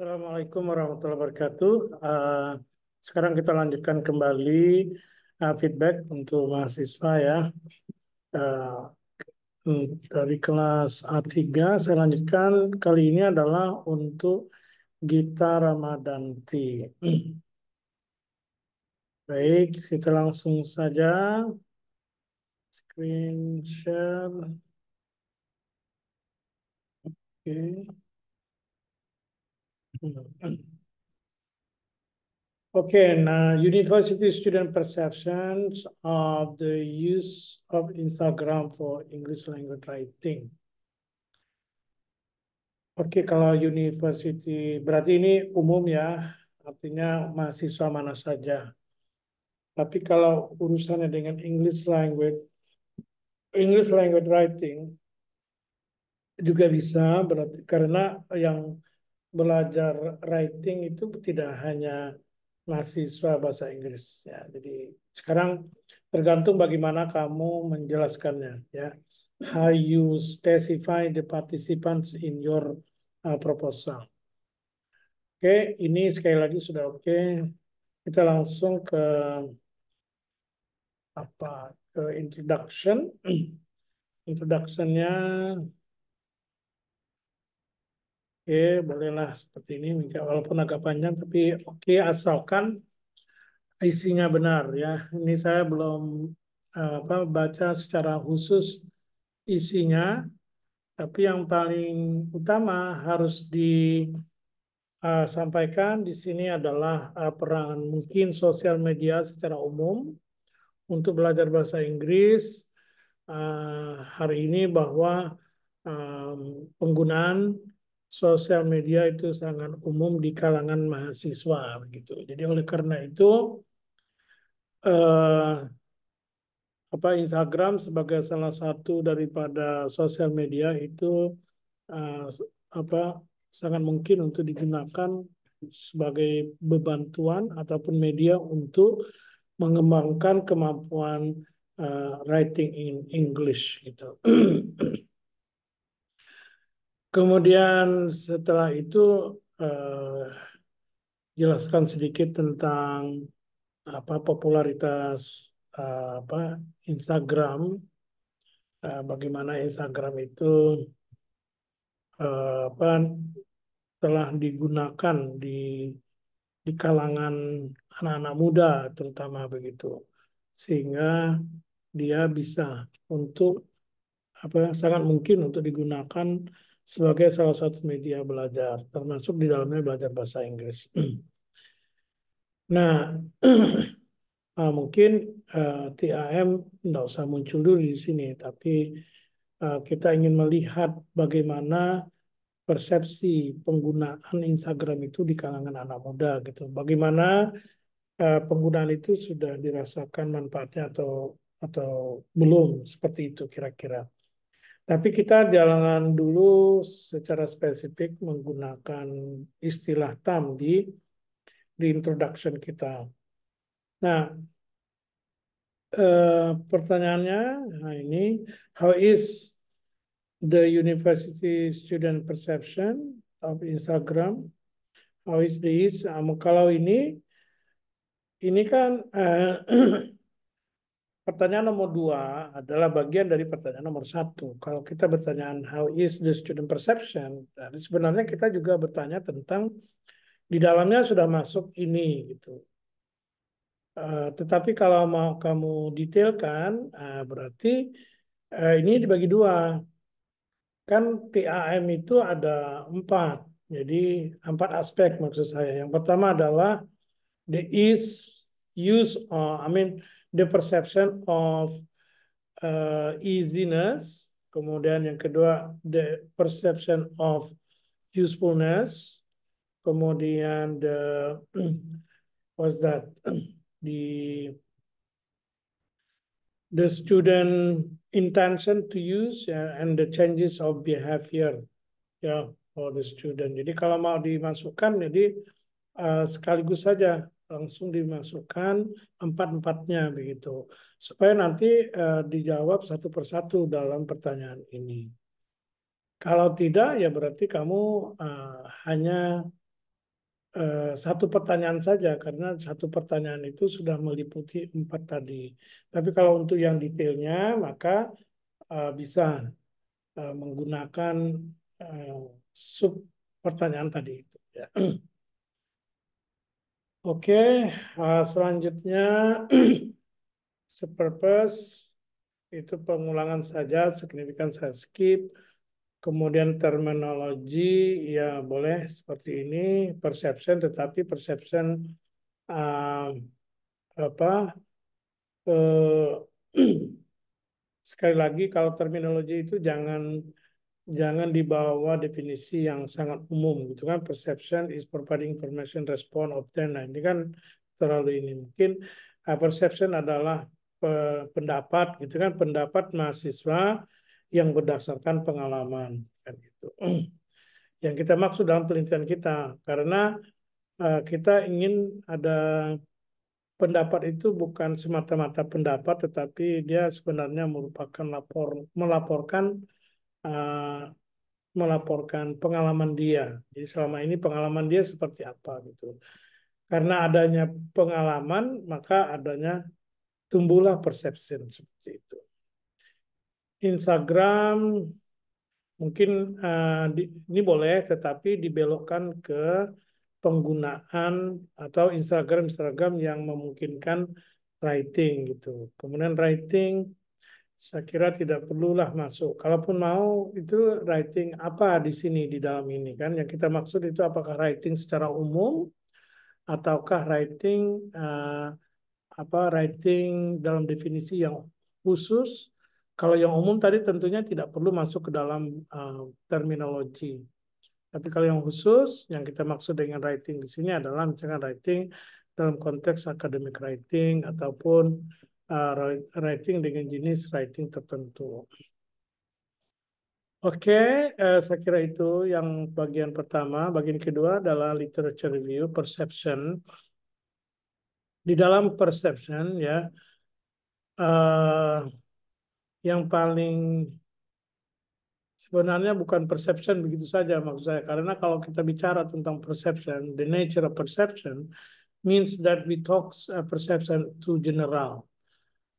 Assalamualaikum warahmatullahi wabarakatuh. Eh, sekarang kita lanjutkan kembali eh, feedback untuk mahasiswa ya. Eh, hmm, dari kelas A3 saya lanjutkan kali ini adalah untuk Gita Ramadanti. Baik, kita langsung saja screen share. Oke. Okay. Mm-hmm. Okay, now university student perceptions of the use of Instagram for English language writing. Oke, okay, kalau university berarti ini umum ya, artinya mahasiswa mana saja. Tapi kalau urusannya dengan English language, English language writing juga bisa berarti karena yang belajar writing itu tidak hanya mahasiswa bahasa Inggris ya. Jadi sekarang tergantung bagaimana kamu menjelaskannya ya. How you specify the participants in your uh, proposal. Oke, okay, ini sekali lagi sudah oke. Okay. Kita langsung ke apa? Ke introduction. Introductionnya okay, bolehlah seperti ini walaupun agak panjang tapi oke asalkan isinya benar ya. Ini saya belum eh, apa baca secara khusus isinya tapi yang paling utama harus disampaikan eh, di sini adalah eh, peran mungkin sosial media secara umum untuk belajar bahasa Inggris hari ini bahwa penggunaan sosial media itu sangat umum di kalangan mahasiswa begitu. Jadi oleh karena itu eh, apa Instagram sebagai salah satu daripada sosial media itu eh, apa sangat mungkin untuk digunakan sebagai bebantuan ataupun media untuk mengembangkan kemampuan uh, writing in English gitu. Kemudian setelah itu eh, jelaskan sedikit tentang apa popularitas eh, apa Instagram, eh, bagaimana Instagram itu eh, apa telah digunakan di di kalangan anak-anak muda terutama begitu sehingga dia bisa untuk apa sangat mungkin untuk digunakan sebagai salah satu media belajar, termasuk di dalamnya belajar bahasa Inggris. nah, uh, mungkin uh, ah, TAM tidak usah muncul dulu di sini, tapi uh, kita ingin melihat bagaimana persepsi penggunaan Instagram itu di kalangan anak muda gitu. Bagaimana uh, penggunaan itu sudah dirasakan manfaatnya atau atau belum seperti itu kira-kira. Tapi kita jalankan dulu secara spesifik menggunakan istilah tam di, introduction kita. Nah, eh, pertanyaannya nah ini, how is the university student perception of Instagram? How is this? Um, kalau ini, ini kan eh, Pertanyaan nomor dua adalah bagian dari pertanyaan nomor satu. Kalau kita bertanya how is the student perception, nah, sebenarnya kita juga bertanya tentang di dalamnya sudah masuk ini gitu. Uh, tetapi kalau mau kamu detailkan, uh, berarti uh, ini dibagi dua. Kan TAM itu ada empat. Jadi empat aspek maksud saya. Yang pertama adalah the is use, uh, I mean the perception of uh, easiness. Kemudian yang kedua, the perception of usefulness. Kemudian the what's that? the the student intention to use yeah, and the changes of behavior ya yeah, for the student. Jadi kalau mau dimasukkan jadi uh, sekaligus saja langsung dimasukkan empat-empatnya begitu. Supaya nanti uh, dijawab satu persatu dalam pertanyaan ini. Kalau tidak ya berarti kamu uh, hanya uh, satu pertanyaan saja karena satu pertanyaan itu sudah meliputi empat tadi. Tapi kalau untuk yang detailnya maka uh, bisa uh, menggunakan uh, sub pertanyaan tadi itu. Ya. Oke, uh, selanjutnya sepurpose itu pengulangan saja, signifikan saya skip. Kemudian terminologi ya boleh seperti ini perception, tetapi perception uh, eh, apa uh, sekali lagi kalau terminologi itu jangan jangan dibawa definisi yang sangat umum gitu kan perception is providing information response obtained nah ini kan terlalu ini mungkin uh, perception adalah uh, pendapat gitu kan pendapat mahasiswa yang berdasarkan pengalaman kan gitu yang kita maksud dalam penelitian kita karena uh, kita ingin ada pendapat itu bukan semata-mata pendapat tetapi dia sebenarnya merupakan lapor melaporkan Eh, melaporkan pengalaman dia. Jadi selama ini pengalaman dia seperti apa gitu. Karena adanya pengalaman maka adanya tumbuhlah persepsi seperti itu. Instagram mungkin uh, di, ini boleh tetapi dibelokkan ke penggunaan atau Instagram Instagram yang memungkinkan writing gitu. Kemudian writing saya kira tidak perlulah masuk. Kalaupun mau itu writing apa di sini di dalam ini kan yang kita maksud itu apakah writing secara umum ataukah writing uh, apa writing dalam definisi yang khusus. Kalau yang umum tadi tentunya tidak perlu masuk ke dalam uh, terminologi. Tapi kalau yang khusus yang kita maksud dengan writing di sini adalah misalkan writing dalam konteks academic writing ataupun Uh, writing dengan jenis writing tertentu. Oke, okay, uh, saya kira itu yang bagian pertama. Bagian kedua adalah literature review, perception. Di dalam perception ya, uh, yang paling sebenarnya bukan perception begitu saja maksud saya. Karena kalau kita bicara tentang perception, the nature of perception means that we talk uh, perception to general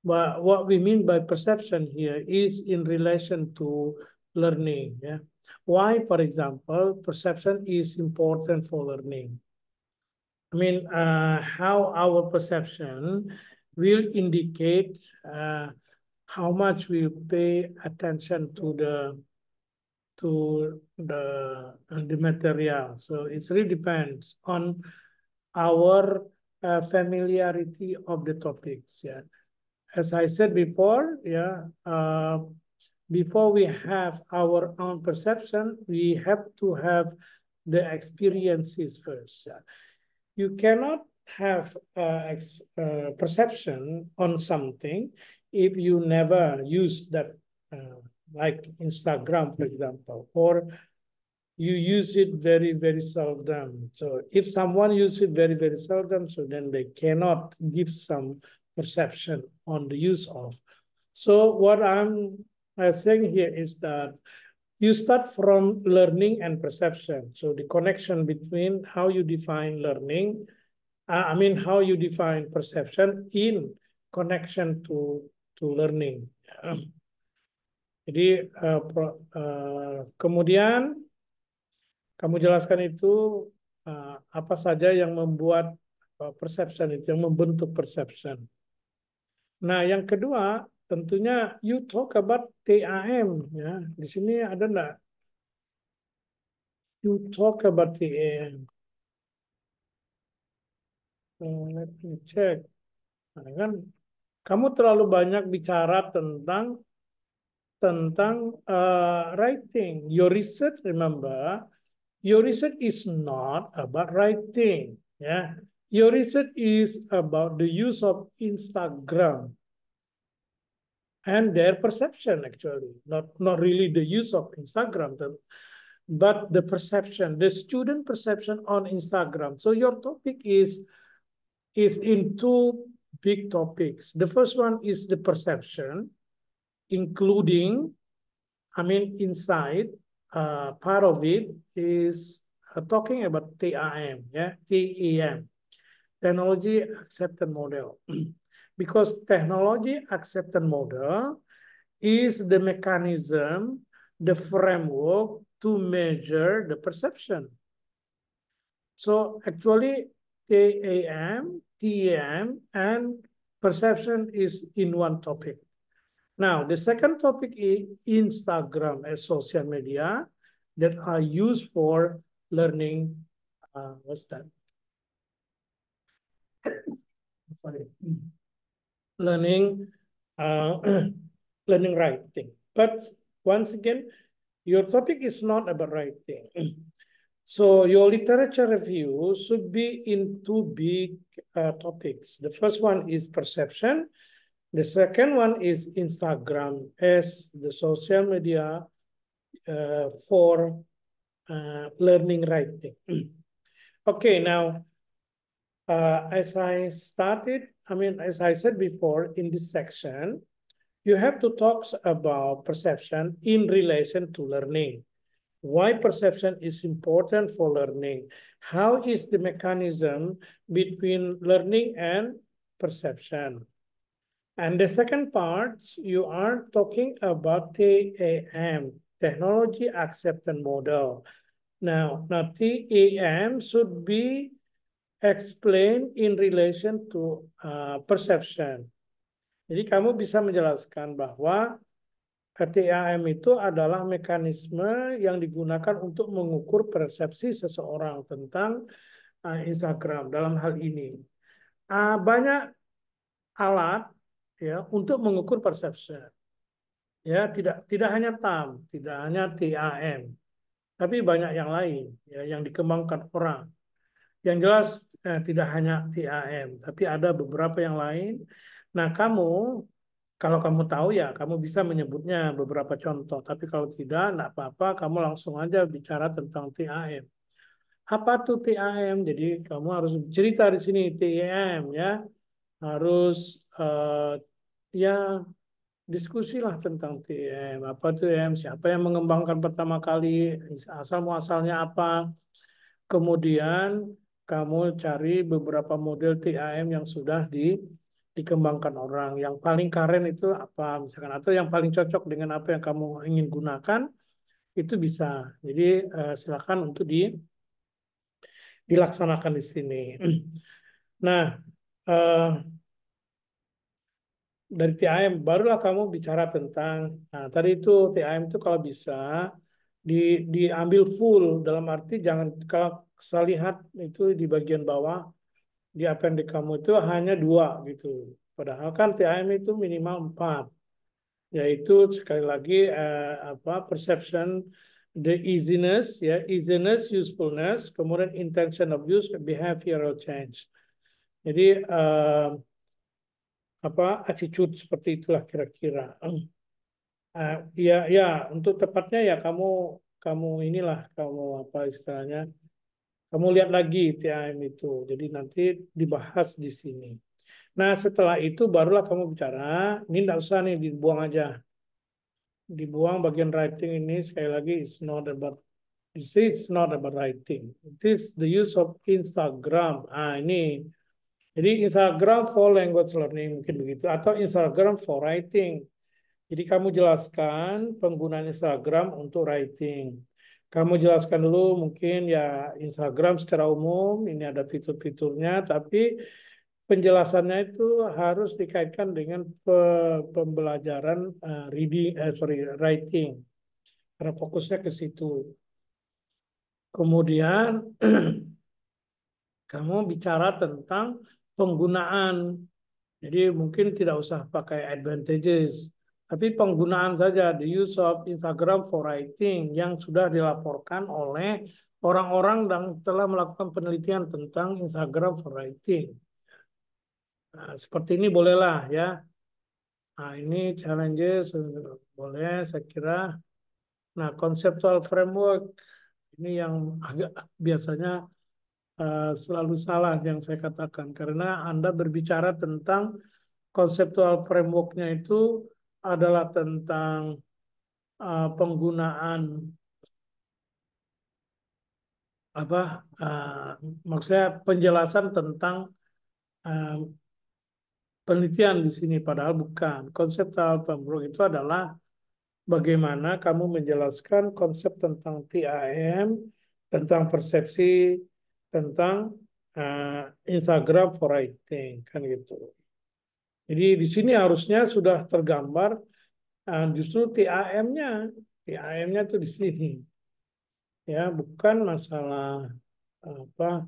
But what we mean by perception here is in relation to learning. Yeah? Why, for example, perception is important for learning? I mean, uh, how our perception will indicate uh, how much we pay attention to the to the uh, the material. So it really depends on our uh, familiarity of the topics. Yeah as I said before, yeah, uh, before we have our own perception, we have to have the experiences first. Yeah. You cannot have uh, uh, perception on something if you never use that, uh, like Instagram, for example, or you use it very, very seldom. So if someone uses it very, very seldom, so then they cannot give some perception on the use of. So what I'm, saying here is that you start from learning and perception. So the connection between how you define learning, uh, I mean how you define perception in connection to to learning. Jadi uh, pro, uh, kemudian kamu jelaskan itu uh, apa saja yang membuat uh, perception itu yang membentuk perception. Nah, yang kedua tentunya you talk about TAM ya. Di sini ada enggak? You talk about TAM. Hmm, let me check. Nah, kan kamu terlalu banyak bicara tentang tentang uh, writing. Your research remember, your research is not about writing ya. Your research is about the use of Instagram and their perception, actually. Not, not really the use of Instagram, but the perception, the student perception on Instagram. So your topic is, is in two big topics. The first one is the perception, including, I mean, inside, uh, part of it is uh, talking about TAM, yeah, TAM, technology acceptance model. because technology acceptance model is the mechanism, the framework to measure the perception. So actually, TAM, TEM, and perception is in one topic. Now, the second topic is Instagram as social media that are used for learning, uh, what's that, sorry, learning, uh, learning writing. But once again, your topic is not about writing. So your literature review should be in two big uh, topics. The first one is perception. The second one is Instagram as the social media uh, for uh, learning writing. okay, now uh, as I started, I mean, as I said before, in this section, you have to talk about perception in relation to learning. Why perception is important for learning? How is the mechanism between learning and perception? And the second part, you are talking about TAM, Technology Acceptance Model. Now, now TAM should be explain in relation to uh, perception. Jadi kamu bisa menjelaskan bahwa TAM itu adalah mekanisme yang digunakan untuk mengukur persepsi seseorang tentang uh, Instagram dalam hal ini. Uh, banyak alat ya untuk mengukur persepsi. Ya, tidak tidak hanya TAM, tidak hanya TAM, tapi banyak yang lain ya yang dikembangkan orang yang jelas eh, tidak hanya TAM, tapi ada beberapa yang lain. Nah, kamu kalau kamu tahu ya kamu bisa menyebutnya beberapa contoh, tapi kalau tidak tidak apa-apa, kamu langsung aja bicara tentang TAM. Apa tuh TAM? Jadi kamu harus cerita di sini TAM ya. Harus uh, ya diskusilah tentang TAM. apa tuh TAM? siapa yang mengembangkan pertama kali asal muasalnya apa kemudian kamu cari beberapa model TAM yang sudah di, dikembangkan orang. Yang paling keren itu apa misalkan atau yang paling cocok dengan apa yang kamu ingin gunakan itu bisa. Jadi uh, silakan untuk di dilaksanakan di sini. Nah, uh, dari TIM barulah kamu bicara tentang nah tadi itu TIM itu kalau bisa di diambil full dalam arti jangan kalau saya lihat itu di bagian bawah di appendix kamu itu hanya dua gitu. Padahal kan TAM itu minimal empat, yaitu sekali lagi eh, apa perception, the easiness ya easiness, usefulness, kemudian intention of use, behavioral change. Jadi eh, apa attitude seperti itulah kira-kira. Eh, ya ya untuk tepatnya ya kamu kamu inilah kamu apa istilahnya kamu lihat lagi TIM itu. Jadi nanti dibahas di sini. Nah setelah itu barulah kamu bicara. Ini tidak usah nih dibuang aja. Dibuang bagian writing ini sekali lagi it's not about This is not about writing. This the use of Instagram. Ah ini. Jadi Instagram for language learning mungkin begitu atau Instagram for writing. Jadi kamu jelaskan penggunaan Instagram untuk writing kamu jelaskan dulu mungkin ya Instagram secara umum ini ada fitur-fiturnya tapi penjelasannya itu harus dikaitkan dengan pe pembelajaran uh, reading uh, sorry writing karena fokusnya ke situ. Kemudian kamu bicara tentang penggunaan. Jadi mungkin tidak usah pakai advantages tapi penggunaan saja, the use of Instagram for writing yang sudah dilaporkan oleh orang-orang yang telah melakukan penelitian tentang Instagram for writing. Nah, seperti ini bolehlah ya. Nah, ini challenges boleh saya kira. Nah, conceptual framework ini yang agak biasanya uh, selalu salah yang saya katakan karena Anda berbicara tentang konseptual frameworknya itu adalah tentang uh, penggunaan apa uh, maksudnya penjelasan tentang uh, penelitian di sini padahal bukan konsep tahap pemburuk itu adalah bagaimana kamu menjelaskan konsep tentang TAM tentang persepsi tentang uh, Instagram for writing kan gitu jadi di sini harusnya sudah tergambar uh, justru TAM-nya, TAM-nya tuh di sini. Ya, bukan masalah apa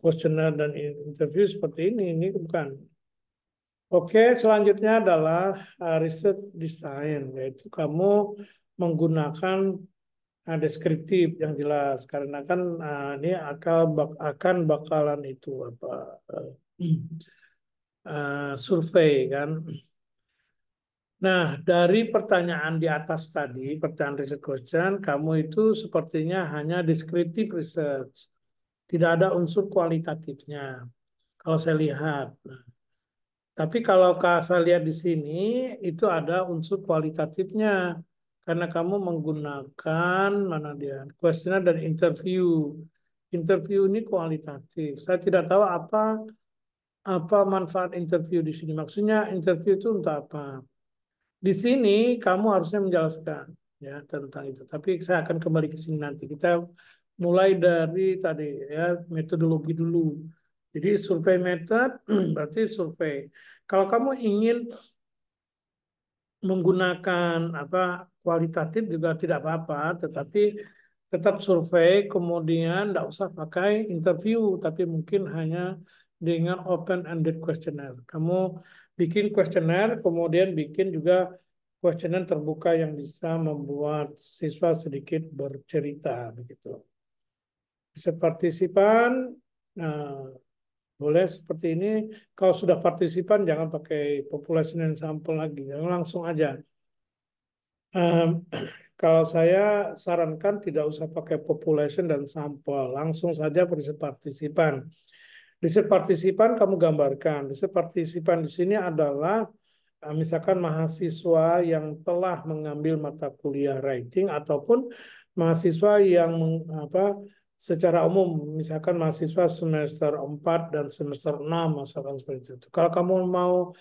kuesioner eh, uh, dan interview seperti ini, ini bukan. Oke, selanjutnya adalah uh, research design, yaitu kamu menggunakan uh, deskriptif yang jelas karena kan uh, ini akal bak akan bakalan itu apa uh, Eh, survei kan. Nah, dari pertanyaan di atas tadi, pertanyaan riset question, kamu itu sepertinya hanya deskriptif research. Tidak ada unsur kualitatifnya. Kalau saya lihat. Nah, tapi kalau saya lihat di sini, itu ada unsur kualitatifnya. Karena kamu menggunakan, mana dia, kuesioner dan interview. Interview ini kualitatif. Saya tidak tahu apa apa manfaat interview di sini? Maksudnya interview itu untuk apa? Di sini kamu harusnya menjelaskan ya tentang itu. Tapi saya akan kembali ke sini nanti. Kita mulai dari tadi ya metodologi dulu. Jadi survei method berarti survei. Kalau kamu ingin menggunakan apa kualitatif juga tidak apa-apa, tetapi tetap survei kemudian tidak usah pakai interview, tapi mungkin hanya dengan open-ended questionnaire. Kamu bikin questionnaire, kemudian bikin juga questionnaire terbuka yang bisa membuat siswa sedikit bercerita begitu. Bisa partisipan, nah, boleh seperti ini. Kalau sudah partisipan, jangan pakai population dan sampel lagi, jangan langsung aja. Um, kalau saya sarankan tidak usah pakai population dan sampel, langsung saja partisipan Riset partisipan kamu gambarkan. Riset partisipan di sini adalah eh, misalkan mahasiswa yang telah mengambil mata kuliah writing ataupun mahasiswa yang apa secara umum misalkan mahasiswa semester 4 dan semester 6 misalkan seperti itu. Kalau kamu mau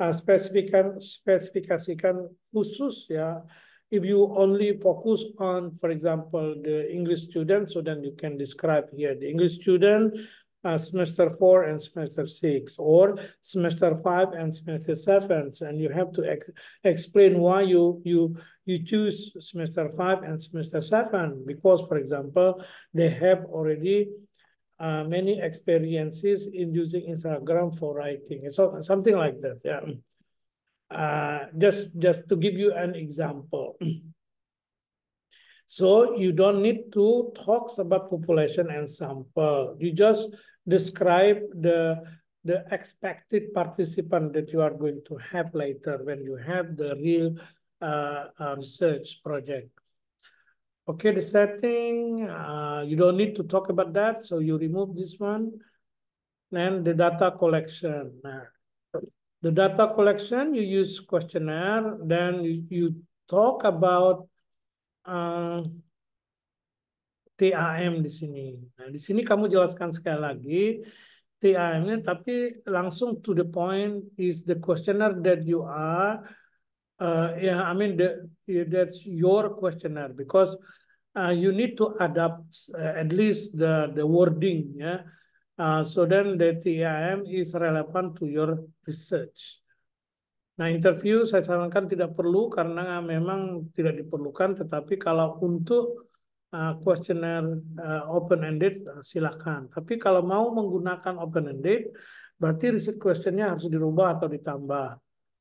eh, spesifikan spesifikasikan khusus ya if you only focus on, for example, the English student, so then you can describe here the English student uh, semester four and semester six, or semester five and semester seven, and you have to ex explain why you you you choose semester five and semester seven because, for example, they have already uh, many experiences in using Instagram for writing, so something like that. Yeah, uh, just just to give you an example. So you don't need to talk about population and sample. You just describe the the expected participant that you are going to have later when you have the real uh, uh research project. Okay, the setting, uh, you don't need to talk about that. So you remove this one. And the data collection. The data collection, you use questionnaire, then you, you talk about Eh, TAM di sini. Nah, di sini kamu jelaskan sekali lagi TAM-nya, tapi langsung to the point is the questioner that you are, uh, yeah, I mean the, that's your questioner because uh, you need to adapt uh, at least the the wording, Yeah? Uh, so then the TAM is relevant to your research. Nah, interview saya sarankan tidak perlu karena memang tidak diperlukan, tetapi kalau untuk kuesioner uh, uh, open-ended, uh, silahkan. Tapi kalau mau menggunakan open-ended, berarti riset questionnya harus dirubah atau ditambah.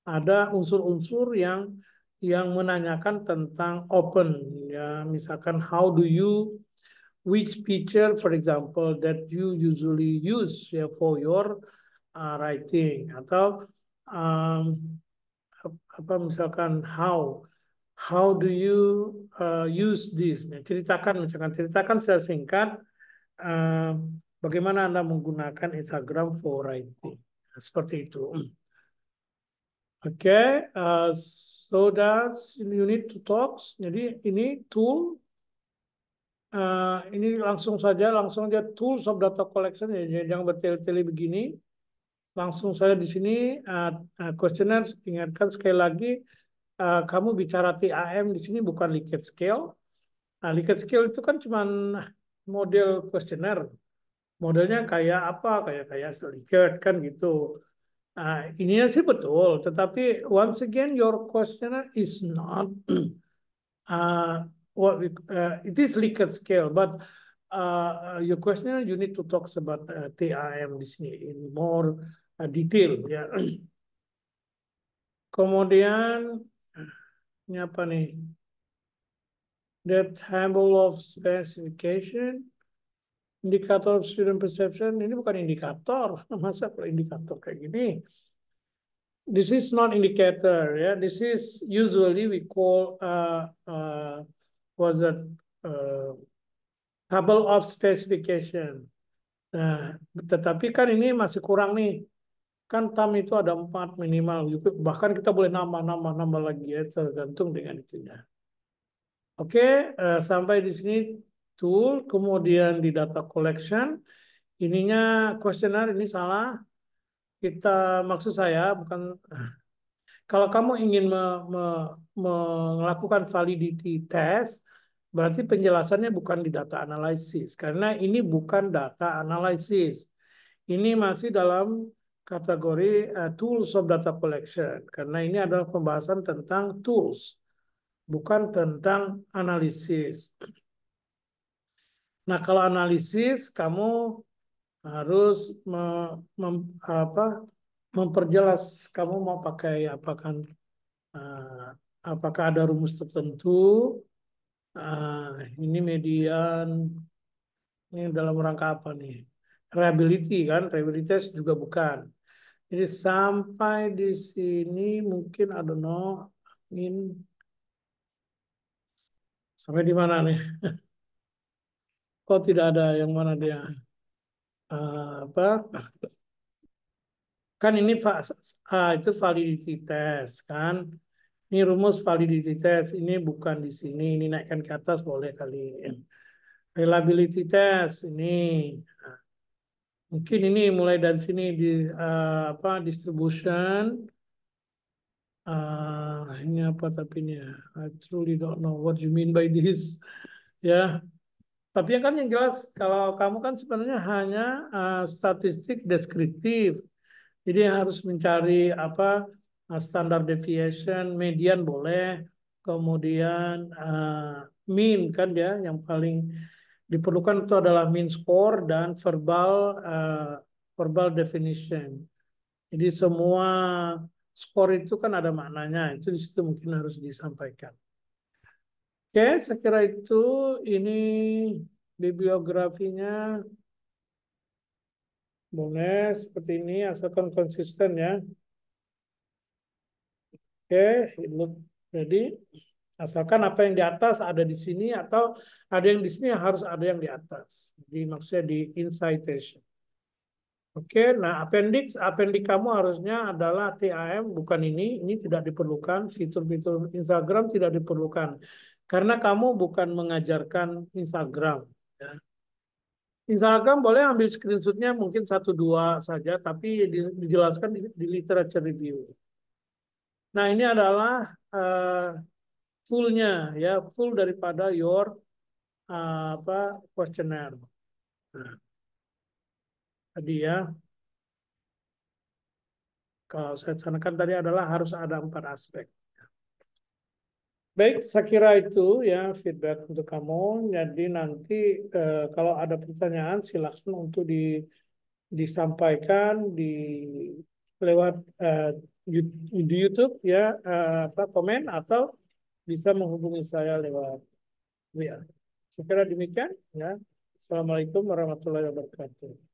Ada unsur-unsur yang yang menanyakan tentang open, ya misalkan how do you, which feature, for example, that you usually use ya, for your uh, writing, atau um, apa misalkan how how do you uh, use this nah, ceritakan misalkan ceritakan secara singkat uh, bagaimana anda menggunakan Instagram for writing nah, seperti itu hmm. oke okay. uh, so that you need to talk jadi ini tool uh, ini langsung saja langsung aja tools of data collection jadi ya, jangan bertele-tele begini langsung saya di sini uh, eh, eh, questioner ingatkan sekali lagi uh, kamu bicara TAM di sini bukan Likert scale. Nah, Likert scale itu kan cuma model questioner. Modelnya kayak apa? Kayak kayak Likert kan gitu. Uh, ininya sih betul, tetapi once again your questioner is not uh, what we, uh, it is Likert scale, but uh, your questioner you need to talk about uh, TIM di sini in more Ah, detail ya. Kemudian ini apa nih? The table of specification, indikator student perception ini bukan indikator, masa kalau indikator kayak gini? This is not indicator ya. Yeah. This is usually we call uh, uh, was a uh, table of specification. Nah, tetapi kan ini masih kurang nih Kan tam itu ada empat minimal. Gitu. Bahkan kita boleh nambah-nambah-nambah lagi ya, tergantung dengan itunya. Oke, uh, sampai di sini tool, kemudian di data collection, ininya questionnaire ini salah. Kita maksud saya bukan kalau kamu ingin me, me, melakukan validity test, berarti penjelasannya bukan di data analisis karena ini bukan data analisis. Ini masih dalam kategori uh, tools of data collection karena ini adalah pembahasan tentang tools bukan tentang analisis. Nah, kalau analisis kamu harus me, mem, apa, memperjelas kamu mau pakai apakah eh, uh, apakah ada rumus tertentu uh, ini median ini dalam rangka apa nih reliability kan reliability juga bukan jadi sampai di sini mungkin ada no sampai di mana nih? Kok tidak ada yang mana dia uh, apa? Kan ini uh, itu validity test kan? Ini rumus validity test. Ini bukan di sini. Ini naikkan ke atas boleh kali. Hmm. Reliability test ini. Uh, Mungkin ini mulai dari sini di uh, apa distribution uh, ini apa tapi ini I truly don't know what you mean by this ya. Yeah. Tapi yang kan yang jelas kalau kamu kan sebenarnya hanya uh, statistik deskriptif. Jadi harus mencari apa uh, standar deviation, median boleh, kemudian uh, mean kan ya yang paling diperlukan itu adalah mean score dan verbal uh, verbal definition. Jadi semua skor itu kan ada maknanya, itu di situ mungkin harus disampaikan. Oke, saya kira itu ini bibliografinya boleh seperti ini asalkan konsisten ya. Oke, okay, look ready. Asalkan apa yang di atas ada di sini atau ada yang di sini harus ada yang di atas. Jadi maksudnya di incitation. Oke, nah appendix, appendix kamu harusnya adalah TAM, bukan ini. Ini tidak diperlukan, fitur-fitur Instagram tidak diperlukan. Karena kamu bukan mengajarkan Instagram. Ya. Instagram boleh ambil screenshotnya mungkin satu dua saja, tapi dijelaskan di, di literature review. Nah ini adalah uh, fullnya ya full daripada your uh, apa questionnaire nah, tadi ya kalau saya sanakan tadi adalah harus ada empat aspek Baik, saya kira itu ya feedback untuk kamu. Jadi nanti eh, kalau ada pertanyaan silakan untuk di, disampaikan di lewat eh, di YouTube ya eh, apa komen atau bisa menghubungi saya lewat WA. Sekarang demikian, ya. Assalamualaikum warahmatullahi wabarakatuh.